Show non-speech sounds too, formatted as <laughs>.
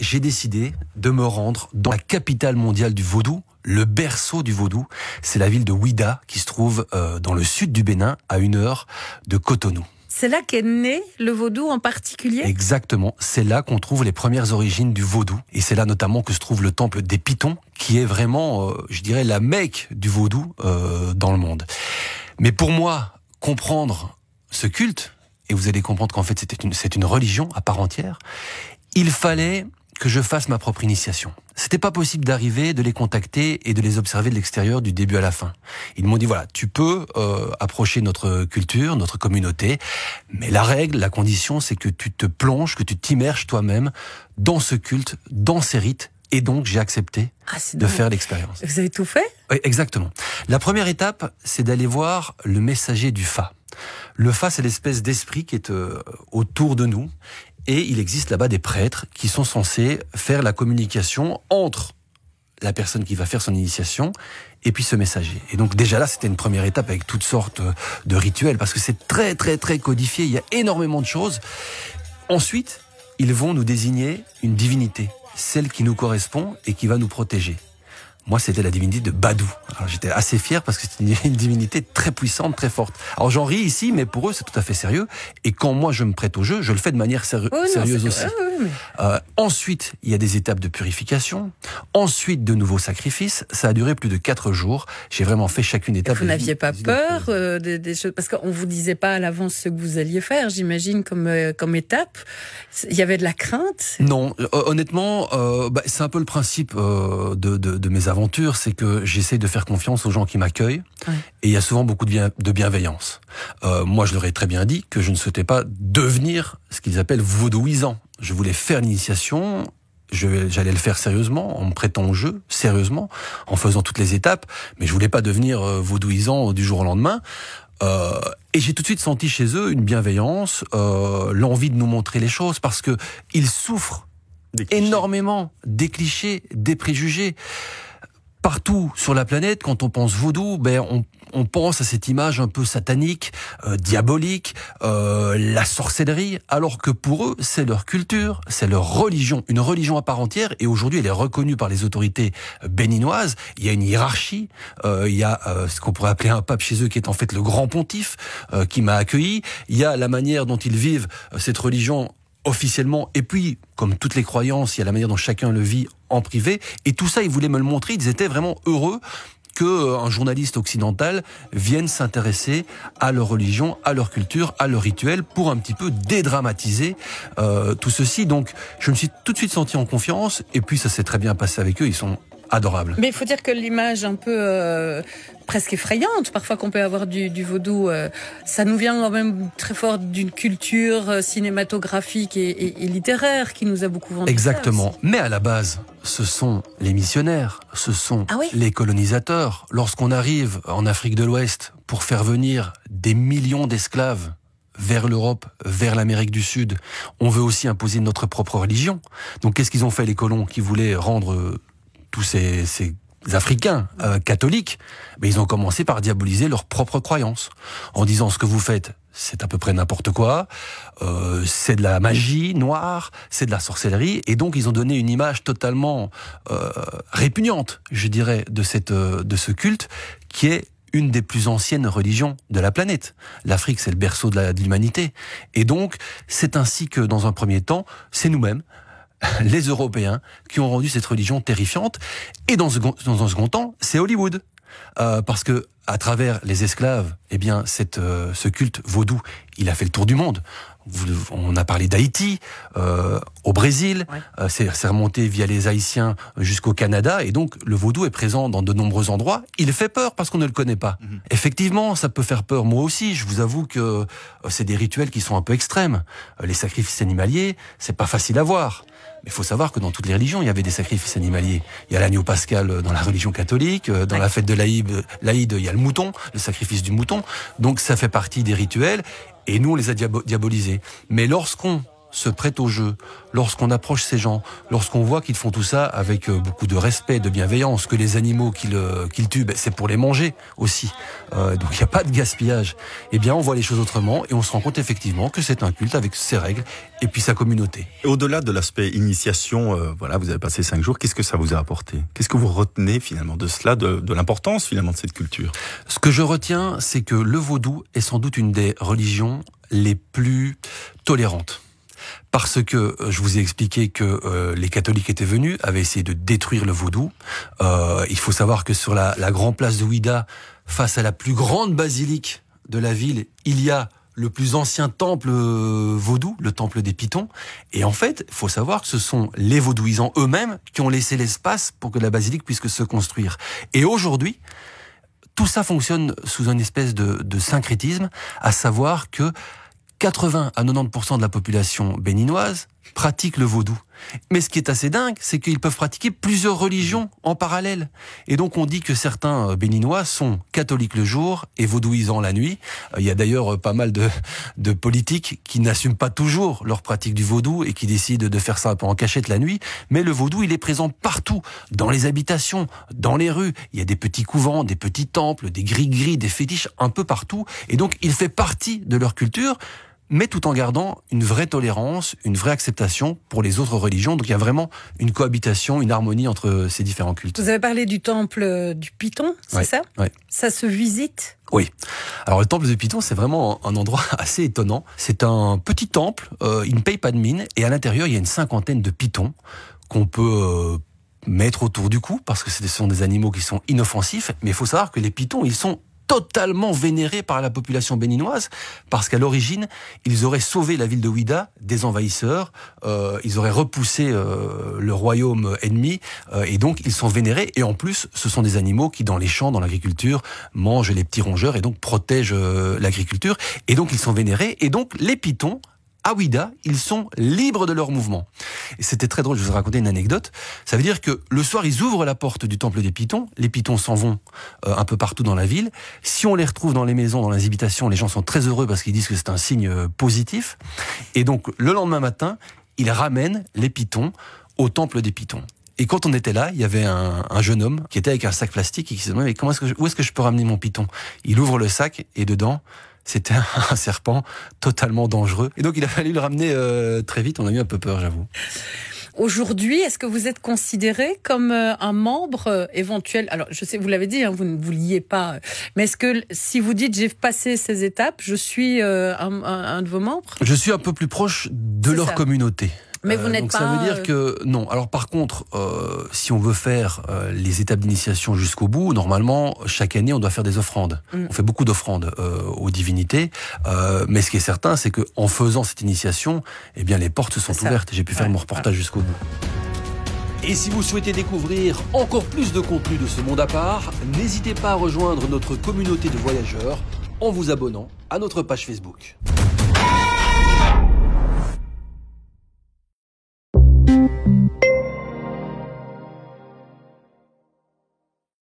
j'ai décidé de me rendre dans la capitale mondiale du vaudou, le berceau du vaudou. C'est la ville de Ouida qui se trouve euh, dans le sud du Bénin, à une heure de Cotonou. C'est là qu'est né le vaudou en particulier Exactement, c'est là qu'on trouve les premières origines du vaudou. Et c'est là notamment que se trouve le temple des Pythons, qui est vraiment, euh, je dirais, la mecque du vaudou euh, dans le monde. Mais pour moi, comprendre ce culte, et vous allez comprendre qu'en fait c'est une religion à part entière, il fallait que je fasse ma propre initiation. C'était pas possible d'arriver, de les contacter et de les observer de l'extérieur du début à la fin. Ils m'ont dit voilà, tu peux euh, approcher notre culture, notre communauté, mais la règle, la condition, c'est que tu te plonges, que tu t'immerges toi-même dans ce culte, dans ces rites. Et donc j'ai accepté ah, de faire l'expérience. Vous avez tout fait Exactement. La première étape, c'est d'aller voir le messager du Fa. Le Fa, c'est l'espèce d'esprit qui est euh, autour de nous et il existe là-bas des prêtres qui sont censés faire la communication entre la personne qui va faire son initiation et puis ce messager. Et donc déjà là, c'était une première étape avec toutes sortes de rituels parce que c'est très très très codifié, il y a énormément de choses. Ensuite, ils vont nous désigner une divinité, celle qui nous correspond et qui va nous protéger. Moi, c'était la divinité de Badou. j'étais assez fier parce que c'était une <laughs> divinité très puissante, très forte. Alors, j'en ris ici, mais pour eux, c'est tout à fait sérieux. Et quand moi, je me prête au jeu, je le fais de manière oh sérieuse aussi. Ah euh, ensuite, il y a des étapes de purification. Ensuite, de nouveaux sacrifices. Ça a duré plus de quatre jours. J'ai vraiment fait chacune étape. vous n'aviez pas peur euh, des, choses Parce qu'on vous disait pas à l'avance ce que vous alliez faire, j'imagine, comme, euh, comme étape. Il y avait de la crainte Non, honnêtement, bah, c'est un peu le principe de, de, de mes aventure, c'est que j'essaie de faire confiance aux gens qui m'accueillent. Et il y a souvent beaucoup de, bienveillance. Euh, moi, je leur ai très bien dit que je ne souhaitais pas devenir ce qu'ils appellent vaudouisant. Je voulais faire l'initiation j'allais le faire sérieusement, en me prêtant au jeu, sérieusement, en faisant toutes les étapes, mais je voulais pas devenir euh, vaudouisant euh, du jour au lendemain. et j'ai tout de suite senti chez eux une bienveillance, l'envie de nous montrer les choses, parce que ils souffrent énormément des clichés, des préjugés partout sur la planète, quand on pense vaudou, ben on, pense à cette image un peu satanique, euh, diabolique, euh, la sorcellerie, alors que pour eux, c'est leur culture, c'est leur religion, une religion à part entière, et aujourd'hui, elle est reconnue par les autorités béninoises. Il y a une hiérarchie, euh, il y a ce qu'on pourrait appeler un pape chez eux, qui est en fait le grand pontife, qui m'a accueilli. Il y a la manière dont ils vivent cette religion officiellement. Et puis, comme toutes les croyances, il y a la manière dont chacun le vit en privé. Et tout ça, ils voulaient me le montrer. Ils étaient vraiment heureux qu'un euh, journaliste occidental vienne s'intéresser à leur religion, à leur culture, à leur rituel, pour un petit peu dédramatiser euh, tout ceci. Donc, je me suis tout de suite senti en confiance, et puis ça s'est très bien passé avec eux. Ils sont mais il faut dire que l'image un peu euh, presque effrayante, parfois qu'on peut avoir du, vaudou, euh, ça nous vient quand même très fort d'une culture euh, cinématographique et, littéraire qui nous a beaucoup vendu. Exactement. Mais à la base, ce sont les missionnaires, ce sont ah les colonisateurs. Lorsqu'on arrive en Afrique de l'Ouest pour faire venir des millions d'esclaves vers l'Europe, vers l'Amérique du Sud. On veut aussi imposer notre propre religion. Donc qu'est-ce qu'ils ont fait les colons qui voulaient rendre tous ces, Africains euh, catholiques, mais ils ont commencé par diaboliser leurs propres croyances en disant ce que vous faites, c'est à peu près n'importe quoi, euh, c'est de la magie noire, c'est de la sorcellerie, et donc ils ont donné une image totalement euh, répugnante, je dirais, de cette de ce culte qui est une des plus anciennes religions de la planète. L'Afrique, c'est le berceau de l'humanité. Et donc, c'est ainsi que, dans un premier temps, c'est nous-mêmes, <laughs> les Européens qui ont rendu cette religion terrifiante. Et dans, un second temps, c'est Hollywood. Euh, parce que à travers les esclaves, eh bien, cette, euh, ce culte vaudou, il a fait le tour du monde. on a parlé d'Haïti, euh, au Brésil, euh, c'est remonté via les Haïtiens jusqu'au Canada, et donc le vaudou est présent dans de nombreux endroits. Il fait peur parce qu'on ne le connaît pas. Mhm. Effectivement, ça peut faire peur. Moi aussi, je vous avoue que c'est des rituels qui sont un peu extrêmes. les sacrifices animaliers, c'est pas facile à voir. Mais il faut savoir que dans toutes les religions, il y avait des sacrifices animaliers. Il y a l'agneau pascal dans la <laughs> religion catholique, dans la fête de l'Aïd, il y a le mouton, le sacrifice du mouton. Donc ça fait partie des rituels et nous on les a diabolisés. Mais lorsqu'on se prêtent au jeu, lorsqu'on approche ces gens, lorsqu'on voit qu'ils font tout ça avec euh, beaucoup de respect, de bienveillance, que les animaux qu'ils euh, tuent, ben, c'est pour les manger aussi. Euh, donc il n'y a pas de gaspillage. Eh bien, on voit les choses autrement et on se rend compte effectivement que c'est un culte avec ses règles et puis sa communauté. Au-delà de l'aspect initiation, voilà, vous avez passé cinq jours. Qu'est-ce que ça vous a apporté Qu'est-ce que vous retenez finalement de cela, de, de l'importance finalement de cette culture Ce que je retiens, c'est que le vaudou est sans doute une des religions les plus tolérantes parce que euh, je vous ai expliqué que euh, les catholiques étaient venus, avaient essayé de détruire le vaudou. Euh, il faut savoir que sur la, la grande place de Ouida, face à la plus grande basilique de la ville, il y a le plus ancien temple vaudou, le temple des Pitons. Et en fait, il faut savoir que ce sont les vaudouisants eux-mêmes qui ont laissé l'espace pour que la basilique puisse se construire. Et aujourd'hui, tout ça fonctionne sous une espèce de, de syncrétisme, à savoir que 80 à 90% de la population béninoise pratique le vaudou. Mais ce qui est assez dingue, c'est qu'ils peuvent pratiquer plusieurs religions en parallèle. Et donc on dit que certains béninois sont catholiques le jour et vaudouisants la nuit. Il y a d'ailleurs pas mal de, de politiques qui n'assument pas toujours leur pratique du vaudou et qui décident de faire ça un peu en cachette la nuit. Mais le vaudou, il est présent partout, dans les habitations, dans les rues. Il y a des petits couvents, des petits temples, des gris-gris, des fétiches un peu partout. Et donc il fait partie de leur culture mais tout en gardant une vraie tolérance, une vraie acceptation pour les autres religions. Donc il y a vraiment une cohabitation, une harmonie entre euh, ces différents cultes. Vous avez parlé du temple euh, du Python, c'est ça oui. Ça se visite oui. Alors le temple du Python, c'est vraiment un endroit <laughs> assez étonnant. C'est un petit temple, euh, il ne paye pas de mine, et à l'intérieur, il y a une cinquantaine de pythons qu'on peut... mettre autour du cou parce que ce sont des animaux qui sont inoffensifs mais il faut savoir que les pythons ils sont totalement vénérés par la population béninoise, parce qu'à l'origine, ils auraient sauvé la ville de Ouida des envahisseurs, euh, ils auraient repoussé euh, le royaume ennemi, euh, et donc ils sont vénérés, et en plus, ce sont des animaux qui, dans les champs, dans l'agriculture, mangent les petits rongeurs, et donc protègent l'agriculture, et donc ils sont vénérés, et donc les pitons, Aouida, ils sont libres de leur mouvement. Et c'était très drôle, je vous ai raconté une anecdote. Ça veut dire que le soir, ils ouvrent la porte du temple des pitons, les pitons s'en vont euh, un peu partout dans la ville. Si on les retrouve dans les maisons, dans les habitations, les gens sont très heureux parce qu'ils disent que c'est un signe euh, positif. Et donc, le lendemain matin, ils ramènent les pitons au temple des pitons. Et quand on était là, il y avait un, jeune homme qui était avec un sac plastique et qui se demandait mais comment où est-ce que je peux ramener mon piton Il ouvre le sac et dedans c'était <laughs> un serpent totalement dangereux. Et donc il a fallu le ramener euh, très vite, on a eu un peu peur, j'avoue. Aujourd'hui, est-ce que vous êtes considéré comme euh, un membre euh, éventuel Alors, je sais, vous l'avez dit, hein, vous ne vous liez pas, mais est-ce que si vous dites j'ai passé ces étapes, je suis un, de vos membres Je suis un peu plus proche de leur communauté. Mais vous euh, Ça veut dire euh, que non. Alors par contre, euh, si on veut faire les étapes d'initiation jusqu'au bout, normalement chaque année on doit faire des offrandes. Mm. On fait beaucoup d'offrandes aux divinités, mais ce qui est certain, c'est que en faisant cette initiation, eh bien les portes se sont ouvertes. J'ai pu faire mon reportage jusqu'au bout. Et si vous souhaitez découvrir encore plus de contenu de ce monde à part, n'hésitez pas à rejoindre notre communauté de voyageurs en vous abonnant à notre page Facebook.